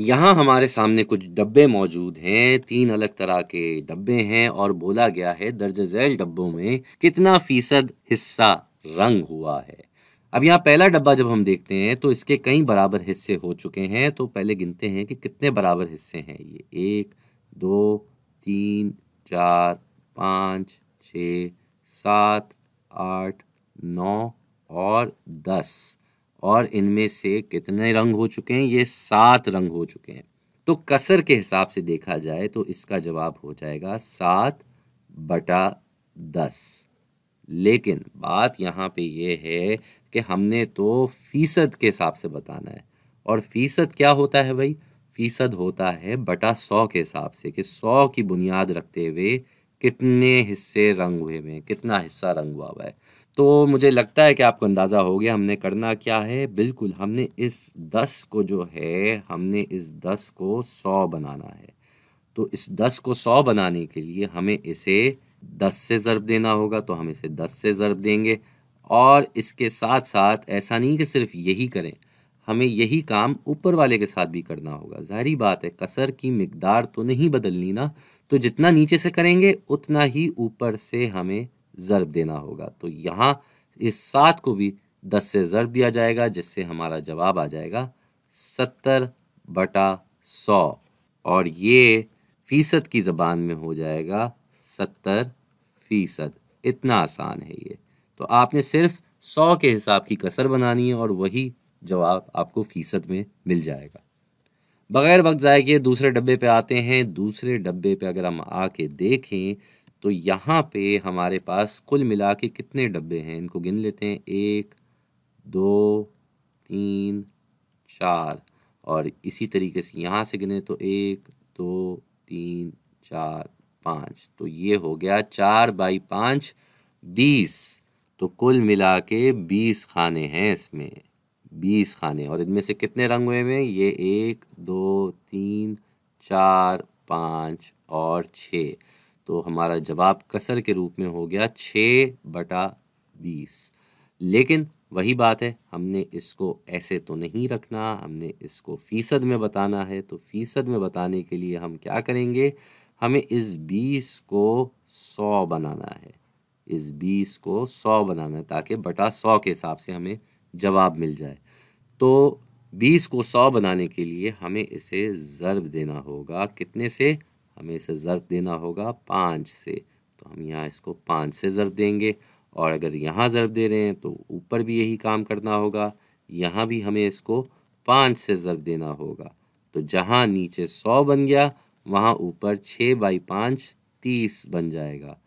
यहाँ हमारे सामने कुछ डब्बे मौजूद हैं तीन अलग तरह के डब्बे हैं और बोला गया है दर्ज झैल डब्बों में कितना फीसद हिस्सा रंग हुआ है अब यहाँ पहला डब्बा जब हम देखते हैं तो इसके कई बराबर हिस्से हो चुके हैं तो पहले गिनते हैं कि कितने बराबर हिस्से हैं ये एक दो तीन चार पाँच छ सात आठ नौ और दस और इनमें से कितने रंग हो चुके हैं ये सात रंग हो चुके हैं तो कसर के हिसाब से देखा जाए तो इसका जवाब हो जाएगा सात बटा दस लेकिन बात यहाँ पे ये है कि हमने तो फ़ीसद के हिसाब से बताना है और फ़ीसद क्या होता है भाई फ़ीसद होता है बटा सौ के हिसाब से कि सौ की बुनियाद रखते हुए कितने हिस्से रंग हुए हुए हैं कितना हिस्सा रंग हुआ हुआ है तो मुझे लगता है कि आपको अंदाज़ा हो गया हमने करना क्या है बिल्कुल हमने इस दस को जो है हमने इस दस को सौ बनाना है तो इस दस को सौ बनाने के लिए हमें इसे दस से ज़रब देना होगा तो हम इसे दस से ज़रब देंगे और इसके साथ साथ ऐसा नहीं कि सिर्फ यही करें हमें यही काम ऊपर वाले के साथ भी करना होगा ज़ाहरी बात है कसर की मकदार तो नहीं बदलनी ना तो जितना नीचे से करेंगे उतना ही ऊपर से हमें ज़रब देना होगा तो यहाँ इस सात को भी दस से ज़रब दिया जाएगा जिससे हमारा जवाब आ जाएगा सत्तर बटा सौ और ये फ़ीसद की ज़बान में हो जाएगा सत्तर फ़ीसद इतना आसान है ये तो आपने सिर्फ सौ के हिसाब की कसर बनानी है और वही जवाब आपको फ़ीसद में मिल जाएगा बग़ैर वक्त ज़ाय के दूसरे डब्बे पे आते हैं दूसरे डब्बे पे अगर हम आके देखें तो यहाँ पे हमारे पास कुल मिला के कितने डब्बे हैं इनको गिन लेते हैं एक दो तीन चार और इसी तरीके से यहाँ से गिने तो एक दो तीन चार पाँच तो ये हो गया चार बाई पाँच बीस तो कुल मिला के बीस खाने हैं इसमें बीस खाने और इनमें से कितने रंग हुए हैं ये एक दो तीन चार पाँच और छः तो हमारा जवाब कसर के रूप में हो गया छः बटा बीस लेकिन वही बात है हमने इसको ऐसे तो नहीं रखना हमने इसको फ़ीसद में बताना है तो फ़ीसद में बताने के लिए हम क्या करेंगे हमें इस बीस को सौ बनाना है इस बीस को सौ बनाना है ताकि बटा सौ के हिसाब से हमें जवाब मिल जाए तो बीस को सौ बनाने के लिए हमें इसे ज़रब देना होगा कितने से हमें इसे ज़र्ब देना होगा पाँच से तो हम यहाँ इसको पाँच से ज़र्ब देंगे और अगर यहाँ ज़र्ब दे रहे हैं तो ऊपर भी यही काम करना होगा यहाँ भी हमें इसको पाँच से ज़र्ब देना होगा तो जहाँ नीचे सौ बन गया वहाँ ऊपर छः बाई पाँच तीस बन जाएगा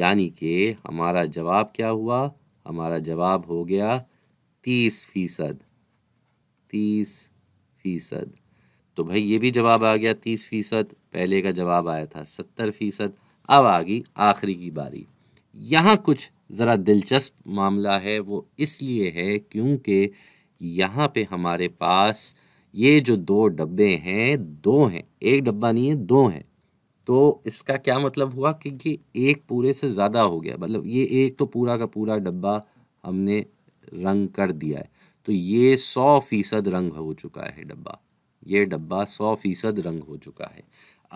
यानी कि हमारा जवाब क्या हुआ हमारा जवाब हो गया तीस फीसद तीस फीसद तो भाई ये भी जवाब आ गया तीस फीसद पहले का जवाब आया था सत्तर फीसद अब आ गई आखिरी की बारी यहाँ कुछ ज़रा दिलचस्प मामला है वो इसलिए है क्योंकि यहाँ पे हमारे पास ये जो दो डब्बे हैं दो हैं एक डब्बा नहीं है दो हैं तो इसका क्या मतलब हुआ कि ये एक पूरे से ज़्यादा हो गया मतलब ये एक तो पूरा का पूरा डब्बा हमने रंग कर दिया है तो ये सौ फीसद रंग हो चुका है डब्बा ये डब्बा सौ फीसद रंग हो चुका है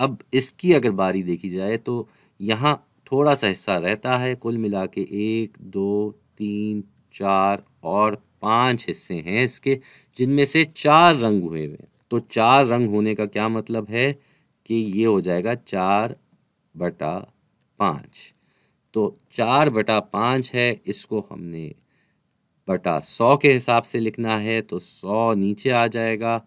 अब इसकी अगर बारी देखी जाए तो यहाँ थोड़ा सा हिस्सा रहता है कुल मिला के एक दो तीन चार और पांच हिस्से हैं इसके जिनमें से चार रंग हुए हुए तो चार रंग होने का क्या मतलब है कि ये हो जाएगा चार बटा पाँच तो चार बटा पाँच है इसको हमने बटा सौ के हिसाब से लिखना है तो सौ नीचे आ जाएगा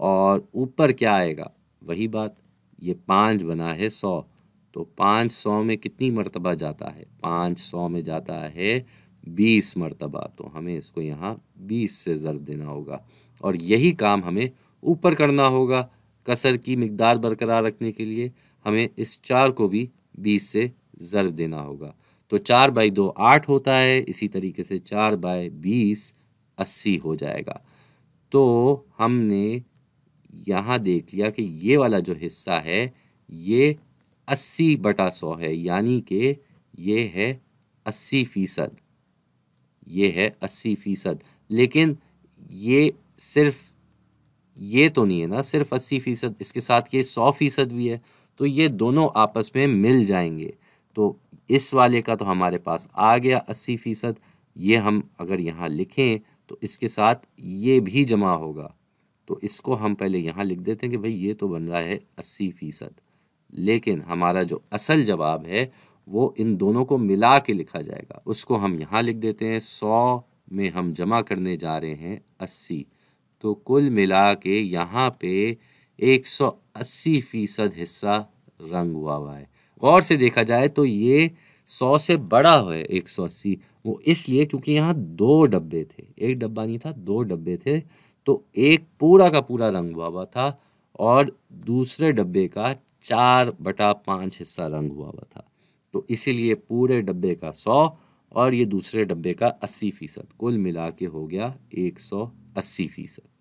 और ऊपर क्या आएगा वही बात ये पाँच बना है सौ तो पाँच सौ में कितनी मरतबा जाता है पाँच सौ में जाता है बीस मरतबा तो हमें इसको यहाँ बीस से ज़रब देना होगा और यही काम हमें ऊपर करना होगा कसर की मकदार बरकरार रखने के लिए हमें इस चार को भी बीस से ज़रब देना होगा तो चार बाई दो आठ होता है इसी तरीके से चार बाय बीस अस्सी हो जाएगा तो हमने यहाँ देख लिया कि ये वाला जो हिस्सा है ये अस्सी बटा सौ है यानी कि ये है अस्सी फ़ीसद ये है अस्सी फ़ीसद लेकिन ये सिर्फ ये तो नहीं है ना सिर्फ अस्सी फ़ीसद इसके साथ ये सौ फ़ीसद भी है तो ये दोनों आपस में मिल जाएंगे तो इस वाले का तो हमारे पास आ गया अस्सी फ़ीसद ये हम अगर यहाँ लिखें तो इसके साथ ये भी जमा होगा तो इसको हम पहले यहाँ लिख देते हैं कि भाई ये तो बन रहा है अस्सी फीसद लेकिन हमारा जो असल जवाब है वो इन दोनों को मिला के लिखा जाएगा उसको हम यहाँ लिख देते हैं सौ में हम जमा करने जा रहे हैं अस्सी तो कुल मिला के यहाँ पे एक सौ अस्सी फीसद हिस्सा रंग हुआ हुआ है गौर से देखा जाए तो ये सौ से बड़ा है एक सौ अस्सी वो इसलिए क्योंकि यहाँ दो डब्बे थे एक डब्बा नहीं था दो डब्बे थे तो एक पूरा का पूरा रंग हुआ हुआ था और दूसरे डब्बे का चार बटा पाँच हिस्सा रंग हुआ हुआ था तो इसीलिए पूरे डब्बे का सौ और ये दूसरे डब्बे का अस्सी फ़ीसद कुल मिला के हो गया एक सौ अस्सी फ़ीसद